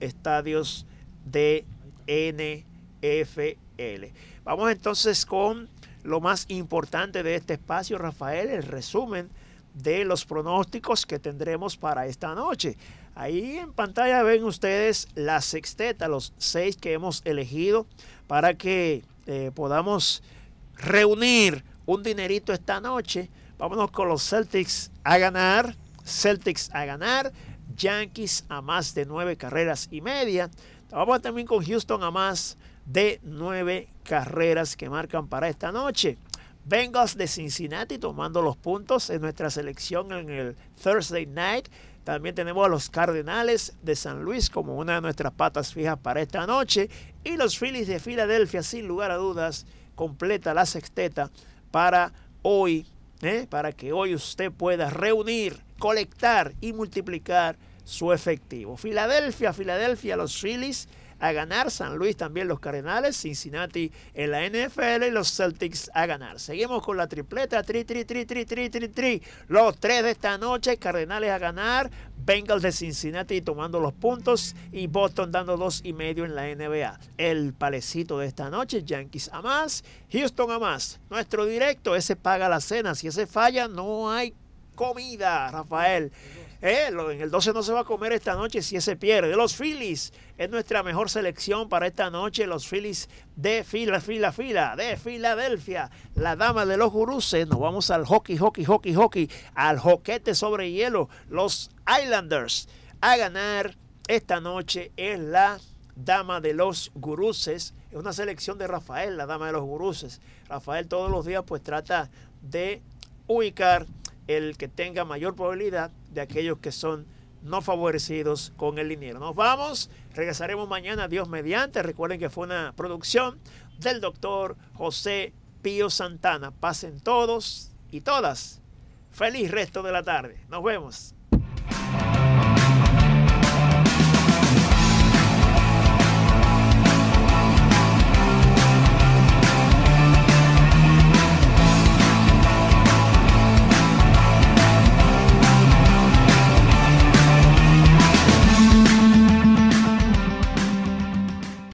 estadios de NFL. Vamos entonces con lo más importante de este espacio, Rafael, el resumen de los pronósticos que tendremos para esta noche. Ahí en pantalla ven ustedes la sexteta, los seis que hemos elegido para que eh, podamos reunir un dinerito esta noche. Vámonos con los Celtics a ganar, Celtics a ganar, Yankees a más de nueve carreras y media. Vamos también con Houston a más de nueve carreras que marcan para esta noche. Bengals de Cincinnati tomando los puntos en nuestra selección en el Thursday Night. También tenemos a los Cardenales de San Luis como una de nuestras patas fijas para esta noche. Y los Phillies de Filadelfia, sin lugar a dudas, completa la sexteta para hoy, ¿eh? para que hoy usted pueda reunir colectar y multiplicar su efectivo. Filadelfia, Filadelfia, los Phillies a ganar, San Luis también los Cardenales, Cincinnati en la NFL y los Celtics a ganar. Seguimos con la tripleta, tri, tri, tri, tri, tri, tri, tri. Los tres de esta noche, Cardenales a ganar, Bengals de Cincinnati tomando los puntos y Boston dando dos y medio en la NBA. El palecito de esta noche, Yankees a más, Houston a más. Nuestro directo, ese paga la cena, si ese falla no hay comida, Rafael. Eh, en el 12 no se va a comer esta noche si se pierde. Los Phillies es nuestra mejor selección para esta noche. Los Phillies de fila, fila, fila, de Filadelfia. La dama de los guruses. Nos vamos al hockey, hockey, hockey, hockey. Al joquete sobre hielo. Los Islanders a ganar esta noche es la dama de los guruses. Es una selección de Rafael, la dama de los guruses. Rafael todos los días pues trata de ubicar el que tenga mayor probabilidad de aquellos que son no favorecidos con el dinero. Nos vamos, regresaremos mañana, Dios mediante. Recuerden que fue una producción del doctor José Pío Santana. Pasen todos y todas. Feliz resto de la tarde. Nos vemos.